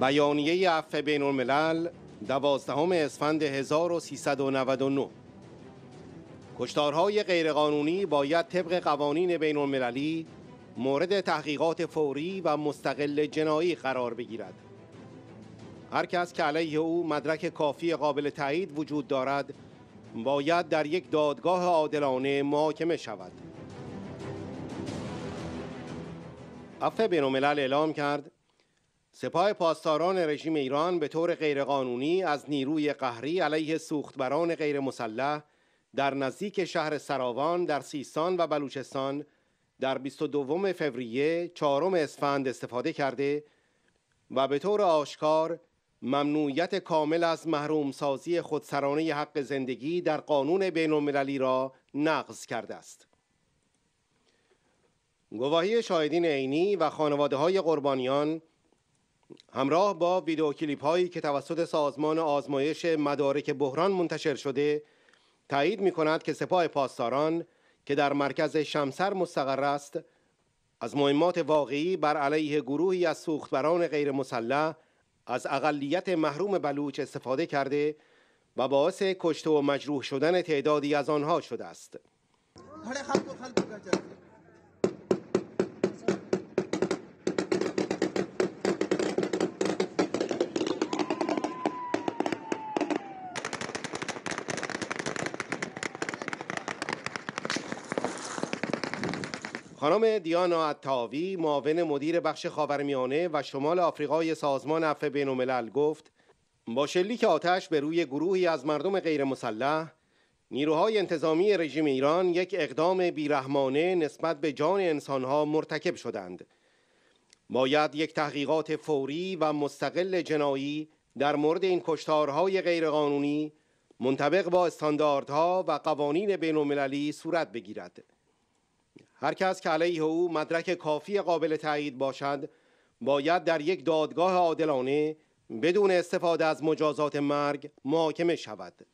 بیانیه عفو بین الملل دوازدهم اسفند 1399 کشتارهای غیرقانونی باید طبق قوانین بین المللی مورد تحقیقات فوری و مستقل جنایی قرار بگیرد هر کس که علیه او مدرک کافی قابل تایید وجود دارد باید در یک دادگاه عادلانه محاکمه شود عفو بین الملل اعلام کرد سپاه پاسداران رژیم ایران به طور غیرقانونی از نیروی قهری علیه سوختبران غیر مسلح در نزدیک شهر سراوان در سیستان و بلوچستان در 22 فوریه 4 اسفند استفاده کرده و به طور آشکار ممنوعیت کامل از محرومسازی خودسرانه حق زندگی در قانون بین المللی را نقض کرده است. گواهی شاهدین عینی و خانواده های قربانیان همراه با ویدیو کلیپ هایی که توسط سازمان آزمایش مدارک بحران منتشر شده تایید می کند که سپاه پاسداران که در مرکز شمسر مستقر است از مهمات واقعی بر علیه گروهی از سوختبران غیر مسلح از اقلیت محروم بلوچ استفاده کرده و باعث کشته و مجروح شدن تعدادی از آنها شده است خب، خانم دیانا عطاوی معاون مدیر بخش خاورمیانه و شمال آفریقای سازمان عفو بین الملل گفت با شلیک آتش به روی گروهی از مردم غیرمسلح، نیروهای انتظامی رژیم ایران یک اقدام بیرحمانه نسبت به جان انسانها مرتکب شدند باید یک تحقیقات فوری و مستقل جنایی در مورد این کشتارهای غیرقانونی منطبق با استانداردها و قوانین بین صورت بگیرد هر کس که علیه او مدرک کافی قابل تایید باشد باید در یک دادگاه عادلانه بدون استفاده از مجازات مرگ محاکمه شود